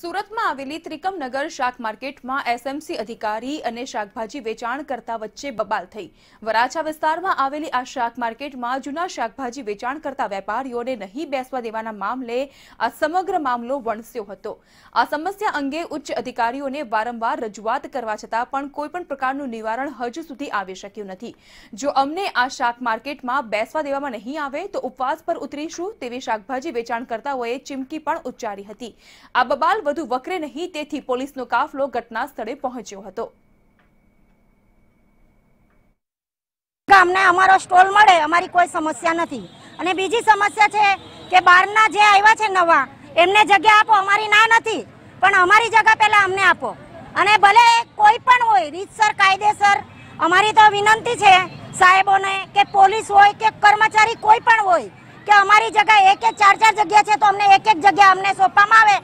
સુરતમાં આવેલી ત્રિકમનગર શાક માર્કેટમાં એસએમસી અધિકારી અને શાકભાજી વેચાણ કરતા વચ્ચે બબાલ થઈ વરાછા વિસ્તારમાં આવેલી આ શાક માર્કેટમાં જૂના શાકભાજી વેચાણ કરતા વેપારીઓને નહીં બેસવા દેવાના મામલે આ સમગ્ર મામલો વણસ્યો હતો આ સમસ્યા અંગે ઉચ્ચ અધિકારીઓને વારંવાર રજૂઆત કરવા છતાં પણ કોઈપણ પ્રકારનું નિવારણ હજુ સુધી આવી શક્યું નથી જો અમને આ શાક માર્કેટમાં બેસવા દેવામાં નહીં આવે તો ઉપવાસ પર ઉતરીશું તેવી શાકભાજી વેચાણકર્તાઓએ ચીમકી પણ ઉચ્ચારી હતી આ બબાલ વધુ વકરે નહીં તેથી પોલીસનો કાફલો ઘટના સ્થળે પહોંચ્યો હતો અમને અમારો સ્ટોલ મળે અમારી કોઈ સમસ્યા નથી અને બીજી સમસ્યા છે કે બહારના જે આવ્યા છે નવા એમને જગ્યા આપો અમારી ના નથી પણ અમારી જગ્યા પહેલા અમને આપો અને ભલે કોઈ પણ હોય રીતસર કાયદેસર અમારી તો વિનંતી છે સાહેબોને કે પોલીસ હોય કે કર્મચારી કોઈ પણ હોય કે અમારી જગ્યા એક એક ચાર ચાર જગ્યા છે તો અમને એક એક જગ્યા અમને સોંપવામાં આવે